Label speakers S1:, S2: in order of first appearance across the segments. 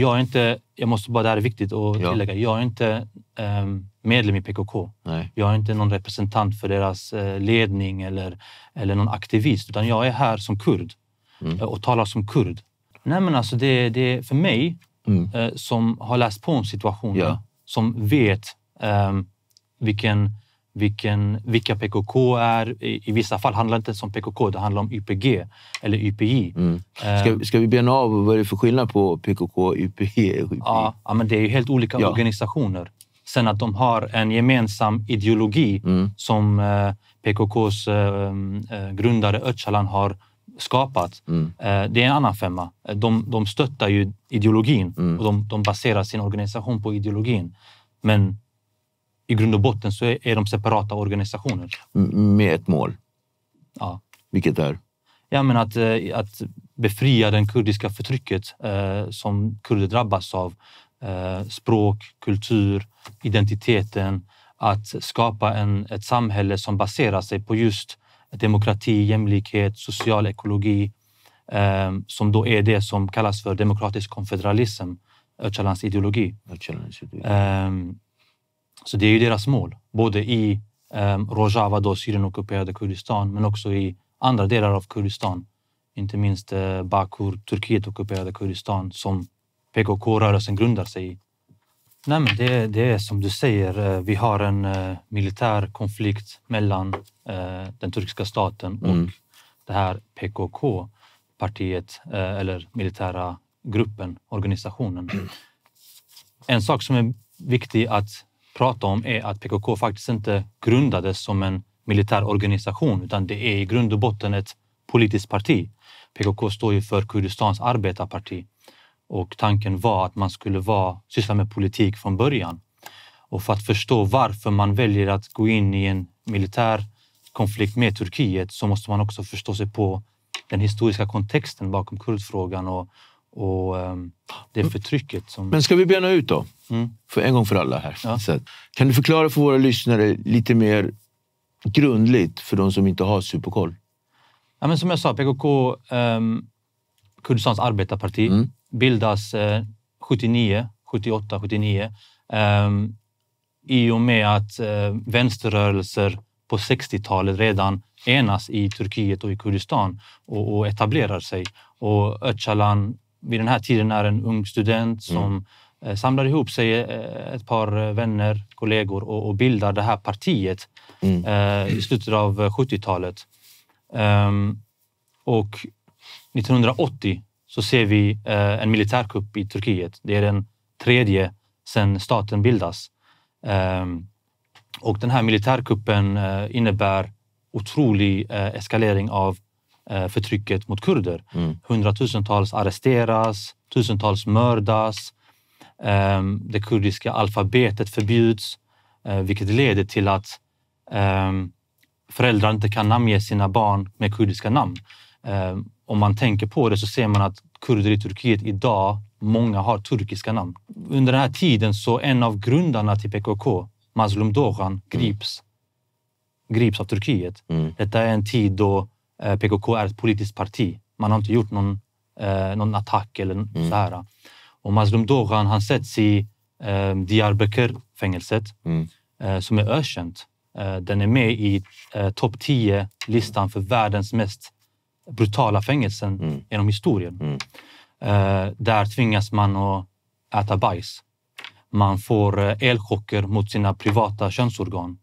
S1: Jag är inte, jag måste bara, det här är viktigt att ja. tillägga, jag är inte um, medlem i PKK. Nej. Jag är inte någon representant för deras eh, ledning eller, eller någon aktivist, utan jag är här som kurd mm. Eh, och talar som kurd. Nej, men alltså det, det för mig mm. Eh, som har läst på om situationen, ja. som vet um, vilken vilken, vilka PKK är. I, I, vissa fall handlar det inte ens om PKK, det handlar om YPG eller YPJ. Mm. Eh, ska, ska, vi bena av vad det är för skillnad på PKK, YPG och YPJ? Ja, men det är ju helt olika ja. organisationer. Sen att de har en gemensam ideologi mm. som eh, PKKs eh, grundare Öcalan har skapat. Mm. det är en annan femma. De, de stöttar ju ideologin mm. och de, de baserar sin organisation på ideologin. Men i grund och botten så är, är de separata organisationer. Med ett mål? Ja. Vilket är? Ja, men att, eh, att befria det kurdiska förtrycket eh, som kurder drabbas av. Eh, språk, kultur, identiteten. Att skapa en, ett samhälle som baserar sig på just demokrati, jämlikhet, social ekologi eh, som då är det som kallas för demokratisk konfederalism, Öcalans ideologi. Öcalans ideologi. Ehm, så det är ju deras mål, både i um, Rojava, då Syrien-ockuperade Kurdistan, men också i andra delar av Kurdistan. Inte minst uh, Bakur, Turkiet-ockuperade Kurdistan som PKK-rörelsen grundar sig i. Nej, men det, det är som du säger, eh, vi har en uh, militär konflikt mellan uh, den turkiska staten och mm. det här PKK-partiet uh, eller militära gruppen, organisationen. Mm. En sak som är viktig att prata om är att PKK faktiskt inte grundades som en militär organisation, utan det är i grund och botten ett politiskt parti. PKK står ju för Kurdistans arbetarparti och tanken var att man skulle vara, syssla med politik från början. Och för att förstå varför man väljer att gå in i en militär konflikt med Turkiet så måste man också förstå sig på den historiska kontexten bakom kurdfrågan och, och ehm, det mm. förtrycket. Som... Men ska vi bena ut då, mm. för en gång för alla här. Ja. Så, kan du förklara för våra lyssnare lite mer grundligt för de som inte har superkoll? Ja, men som jag sa, PKK, um, ehm, Kurdistans arbetarparti, mm. bildas uh, 79, 78, 79 um, i och med att uh, vänsterrörelser på 60-talet redan enas i Turkiet och i Kurdistan och, och etablerar sig. Och Öcalan vid den här tiden är en ung student mm. som mm. samlar ihop sig eh, ett par eh, vänner, kollegor och, och bildar det här partiet mm. eh, i slutet av 70-talet. Um, ehm, och 1980 så ser vi eh, en militärkupp i Turkiet. Det är den tredje sedan staten bildas. Um, och den här militärkuppen eh, innebär otrolig eskalering av Eh, förtrycket mot kurder. Mm. Hundratusentals arresteras, tusentals mördas. Eh, det kurdiska alfabetet förbjuds, eh, vilket leder till att föräldrar inte kan namnge sina barn med kurdiska namn. Om man tänker på det så ser man att kurder i Turkiet idag, många har turkiska namn. Under den här tiden så en av grundarna till PKK, Mazlum Dogan, mm. grips, grips av Turkiet. Mm. Detta är en tid då Eh, PKK är ett politiskt parti. Man har inte gjort någon, eh, någon attack eller mm. så här. Och Mazlum Dogan, han sätts i eh, Diyarbakir-fängelset mm. Eh, som är ökänt. den är med i eh, topp 10-listan för världens mest brutala fängelsen mm. genom historien. Mm. Eh, där tvingas man att äta bajs. Man får elchocker mot sina privata könsorgan.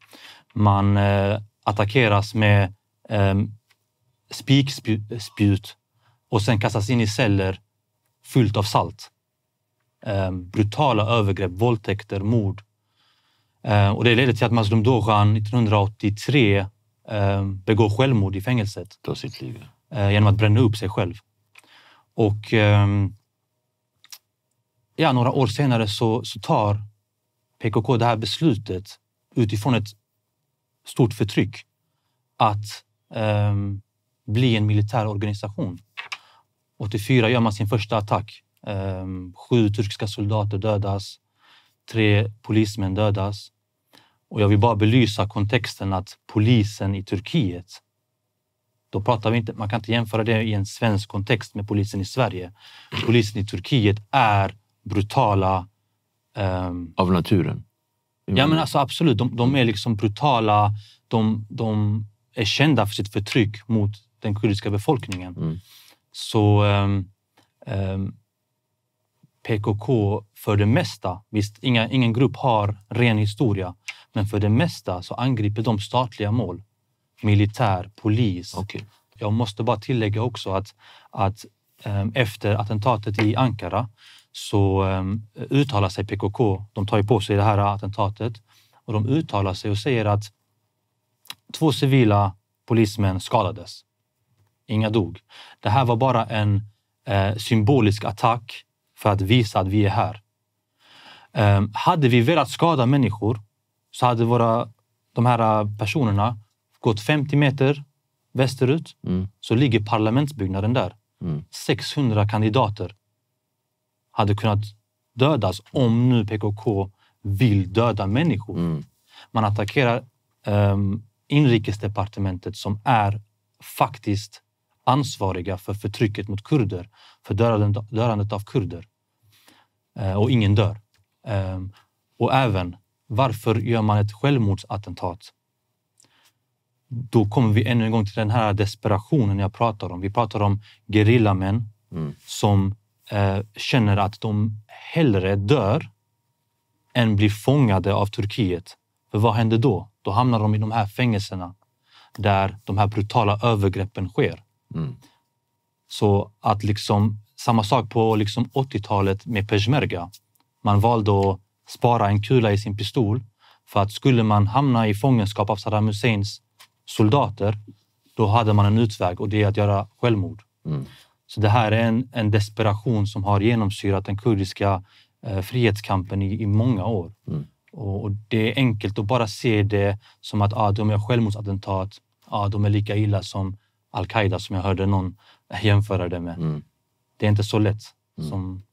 S1: Man eh, attackeras med eh, spikspjut och sen kastas in i celler fyllt av salt. Eh, brutala övergrepp, våldtäkter, mord. Eh, och det leder till att Mazlum Dogan 1983 eh, begår självmord i fängelset. Tar sitt liv. Ehm, genom att bränna upp sig själv. Och ehm, ja, några år senare så, så tar PKK det här beslutet utifrån ett stort förtryck att ehm, bli en militär organisation. 84 gör man sin första attack. Ehm, sju turkiska soldater dödas. Tre polismän dödas. Och jag vill bara belysa kontexten att polisen i Turkiet, då pratar vi inte, man kan inte jämföra det i en svensk kontext med polisen i Sverige. Polisen i Turkiet är brutala. Um, Av naturen? Ja, men alltså absolut. De, de är liksom brutala. De, de, är kända för sitt förtryck mot den kurdiska befolkningen. Mm. Så um, ehm, um, ehm, PKK för det mesta, visst inga, ingen grupp har ren historia, men för det mesta så angriper de statliga mål. Militär, polis. Okay. Jag måste bara tillägga också att, att um, efter attentatet i Ankara så um, uttalar sig PKK, de tar ju på sig det här attentatet, och de uttalar sig och säger att två civila polismän skadades. Inga dog. Det här var bara en eh, symbolisk attack för att visa att vi är här. Eh, hade vi velat skada människor så hade våra, de här eh, personerna gått 50 meter västerut mm. så ligger parlamentsbyggnaden där. Mm. 600 kandidater hade kunnat dödas om nu PKK vill döda människor. Mm. Man attackerar um, inrikesdepartementet som är faktiskt ansvariga för förtrycket mot kurder, för dödandet av kurder. Eh, och ingen dör. Ehm, och även varför gör man ett självmordsattentat? Då kommer vi ännu en gång till den här desperationen jag pratar om. Vi pratar om gerillamän mm. som eh, känner att de hellre dör än blir fångade av Turkiet. För vad händer då? Då hamnar de i de här fängelserna där de här brutala övergreppen sker. Mm. Så att liksom, samma sak på liksom 80-talet med peshmerga. Man valde att spara en kula i sin pistol för att skulle man hamna i fångenskap av Saddam Husseins soldater, då hade man en utväg och det är att göra självmord. Mm. Så det här är en, en, desperation som har genomsyrat den kurdiska eh, frihetskampen i, i, många år. Mm. Och, och, det är enkelt att bara se det som att ah, de gör självmordsattentat. Ah, de är lika illa som al-Qaida som jag hörde någon jämföra det med. Mm. Det är inte så lätt mm. som